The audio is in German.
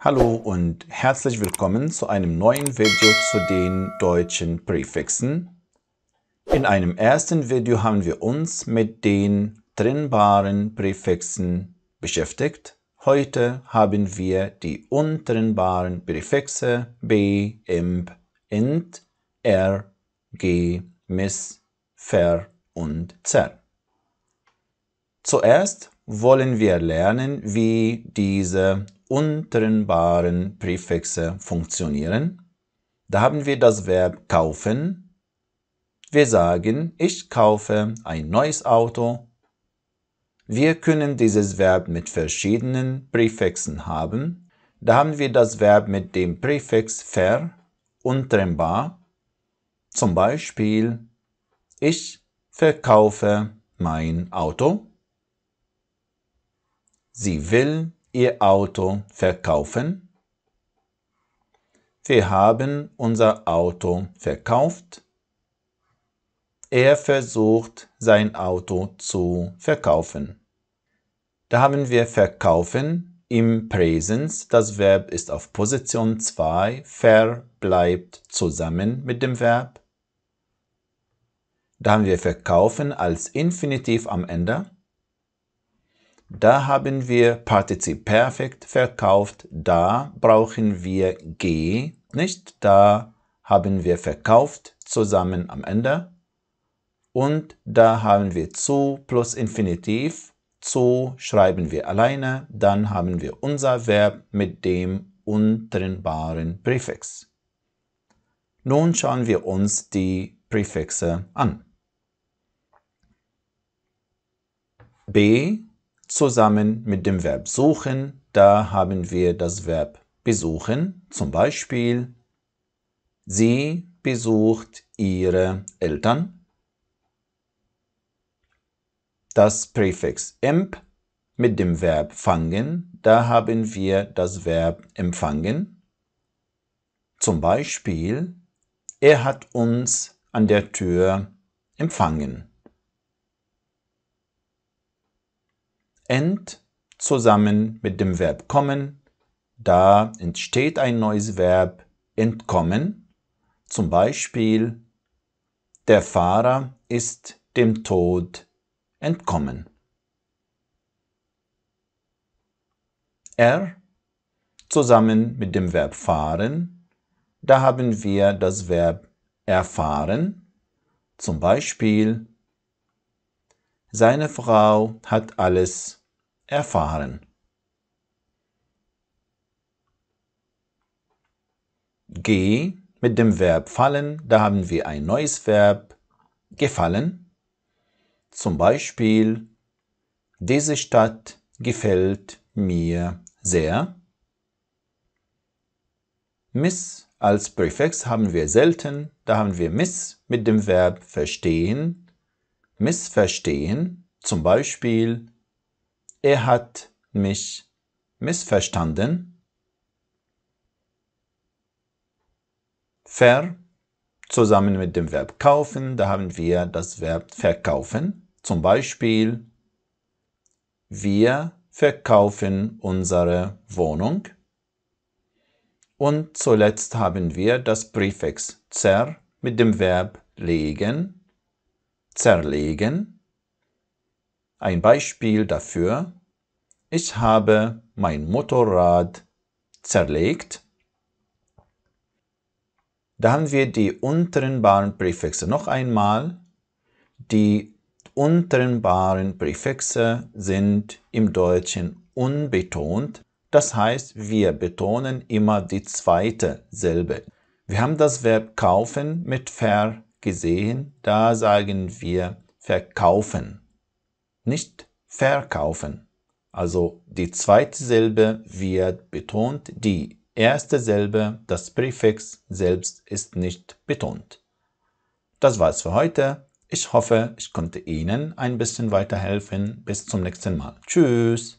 Hallo und herzlich willkommen zu einem neuen Video zu den deutschen Präfixen. In einem ersten Video haben wir uns mit den trennbaren Präfixen beschäftigt. Heute haben wir die untrennbaren Präfixe b, imp, int, r, g, mis, ver und zer. Zuerst wollen wir lernen, wie diese untrennbaren Präfixe funktionieren. Da haben wir das Verb kaufen. Wir sagen, ich kaufe ein neues Auto. Wir können dieses Verb mit verschiedenen Präfixen haben. Da haben wir das Verb mit dem Präfix ver, untrennbar. Zum Beispiel, ich verkaufe mein Auto. Sie will Ihr Auto verkaufen? Wir haben unser Auto verkauft. Er versucht sein Auto zu verkaufen. Da haben wir verkaufen im Präsens. Das Verb ist auf Position 2. Ver bleibt zusammen mit dem Verb. Da haben wir verkaufen als Infinitiv am Ende. Da haben wir Partizip Perfekt verkauft. Da brauchen wir G nicht. Da haben wir verkauft zusammen am Ende. Und da haben wir zu plus Infinitiv. Zu schreiben wir alleine. Dann haben wir unser Verb mit dem untrennbaren Präfix. Nun schauen wir uns die Präfixe an. B zusammen mit dem Verb suchen. Da haben wir das Verb besuchen. Zum Beispiel, sie besucht ihre Eltern. Das Präfix imp mit dem Verb fangen. Da haben wir das Verb empfangen. Zum Beispiel, er hat uns an der Tür empfangen. end zusammen mit dem Verb kommen. Da entsteht ein neues Verb entkommen. Zum Beispiel, der Fahrer ist dem Tod entkommen. Er zusammen mit dem Verb fahren. Da haben wir das Verb erfahren. Zum Beispiel, seine Frau hat alles erfahren. G mit dem Verb fallen, da haben wir ein neues Verb gefallen. Zum Beispiel, diese Stadt gefällt mir sehr. Miss als Präfix haben wir selten, da haben wir miss mit dem Verb verstehen, missverstehen. Zum Beispiel, er hat mich missverstanden. Ver zusammen mit dem Verb kaufen, da haben wir das Verb verkaufen. Zum Beispiel, wir verkaufen unsere Wohnung. Und zuletzt haben wir das Präfix zer mit dem Verb legen, zerlegen. Ein Beispiel dafür, ich habe mein Motorrad zerlegt. Da haben wir die unteren Barenpräfixe noch einmal. Die unteren Barenpräfixe sind im Deutschen unbetont. Das heißt, wir betonen immer die zweite Silbe. Wir haben das Verb kaufen mit ver gesehen. Da sagen wir verkaufen nicht verkaufen. Also die zweite Silbe wird betont, die erste Silbe, das Präfix selbst ist nicht betont. Das war's für heute. Ich hoffe, ich konnte Ihnen ein bisschen weiterhelfen. Bis zum nächsten Mal. Tschüss.